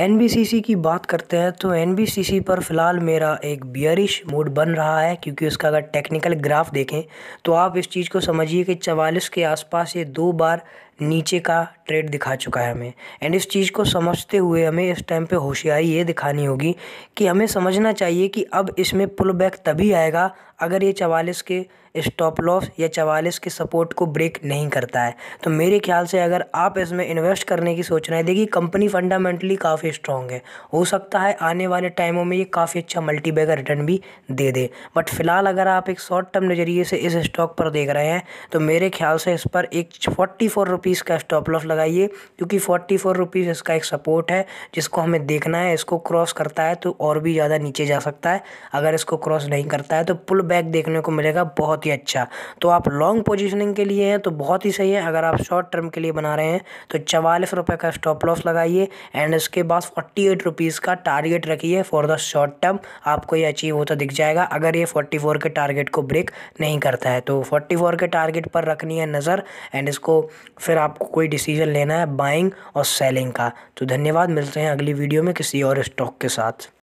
N की बात करते हैं तो एन पर फ़िलहाल मेरा एक बियरिश मूड बन रहा है क्योंकि उसका अगर टेक्निकल ग्राफ देखें तो आप इस चीज़ को समझिए कि चवालीस के आसपास ये दो बार नीचे का ट्रेड दिखा चुका है हमें एंड इस चीज़ को समझते हुए हमें इस टाइम पे होशियारी ये दिखानी होगी कि हमें समझना चाहिए कि अब इसमें पुल बैक तभी आएगा अगर ये चवालीस के स्टॉप लॉस या चवालीस के सपोर्ट को ब्रेक नहीं करता है तो मेरे ख्याल से अगर आप इसमें इन्वेस्ट करने की सोच रहे हैं देखिए कंपनी फंडामेंटली काफ़ी स्ट्रॉन्ग है हो सकता है आने वाले टाइमों में ये काफ़ी अच्छा मल्टी बैगर रिटर्न भी दे दे बट फिलहाल अगर आप एक शॉर्ट टर्म नज़रिए से इस स्टॉक पर देख रहे हैं तो मेरे ख्याल से इस पर एक फोर्टी फोर रुपीज़ का स्टॉप लॉस लगाइए क्योंकि फोर्टी फोर रुपीज़ इसका एक सपोर्ट है जिसको हमें देखना है इसको क्रॉस करता है तो और भी ज़्यादा नीचे जा सकता है अगर इसको क्रॉस नहीं करता है तो पुल बैक देखने को मिलेगा बहुत ही अच्छा तो आप लॉन्ग पोजिशनिंग के लिए हैं तो बहुत ही सही है अगर आप शॉर्ट टर्म के लिए बना रहे हैं तो चवालीस रुपये का स्टॉप लॉस लगाइए एंड इसके बाद फोर्टी एट रुपीज़ का टारगेट रखिए फॉर द शॉर्ट टर्म आपको ये अचीव होता दिख जाएगा अगर ये फोर्टी फोर के टारगेट को ब्रेक नहीं करता है तो फोर्टी फोर के टारगेट पर रखनी है नज़र एंड इसको फिर अगर आपको कोई डिसीजन लेना है बाइंग और सेलिंग का तो धन्यवाद मिलते हैं अगली वीडियो में किसी और स्टॉक के साथ